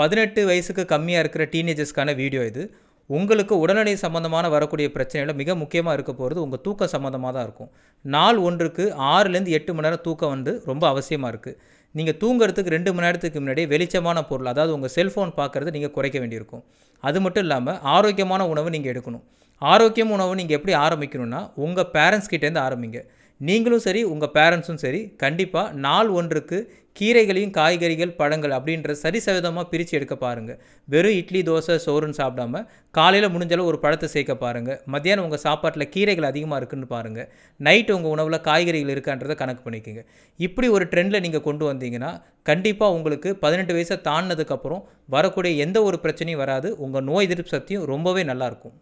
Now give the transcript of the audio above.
பதினெட்டு வயசுக்கு கம்மியாக இருக்கிற டீனேஜர்ஸ்க்கான வீடியோ இது உங்களுக்கு உடல்நிலை சம்மந்தமான வரக்கூடிய பிரச்சனையில் மிக முக்கியமாக இருக்க போகிறது உங்கள் தூக்கம் சம்மந்தமாக தான் இருக்கும் நாள் ஒன்றுக்கு ஆறுலேருந்து எட்டு மணி நேரம் தூக்கம் வந்து ரொம்ப அவசியமாக இருக்குது நீங்கள் தூங்குறதுக்கு ரெண்டு மணி நேரத்துக்கு முன்னாடி வெளிச்சமான பொருள் அதாவது உங்கள் செல்ஃபோன் பார்க்குறது நீங்கள் குறைக்க வேண்டியிருக்கும் அது மட்டும் இல்லாமல் ஆரோக்கியமான உணவு நீங்கள் எடுக்கணும் ஆரோக்கியம் உணவு நீங்கள் எப்படி ஆரம்பிக்கணும்னா உங்கள் பேரண்ட்ஸ் கிட்டேருந்து ஆரம்பிங்க நீங்களும் சரி உங்கள் பேரண்ட்ஸும் சரி கண்டிப்பாக நாள் ஒன்றுக்கு கீரைகளையும் காய்கறிகள் பழங்கள் அப்படின்ற சரி சவிதமாக பிரித்து எடுக்க பாருங்கள் வெறும் இட்லி தோசை சோறுன்னு சாப்பிடாம காலையில் முடிஞ்சளவு ஒரு பழத்தை சேர்க்க பாருங்கள் மத்தியானம் உங்கள் சாப்பாட்டில் கீரைகள் அதிகமாக இருக்குன்னு பாருங்கள் நைட்டு உங்கள் உணவில் காய்கறிகள் இருக்கான்றதை கணக்கு பண்ணிக்கோங்க இப்படி ஒரு ட்ரெண்டில் நீங்கள் கொண்டு வந்தீங்கன்னா கண்டிப்பாக உங்களுக்கு பதினெட்டு வயசை தாண்டினதுக்கப்புறம் வரக்கூடிய எந்த ஒரு பிரச்சனையும் வராது உங்கள் நோய் எதிர்ப்பு சக்தியும் ரொம்பவே நல்லாயிருக்கும்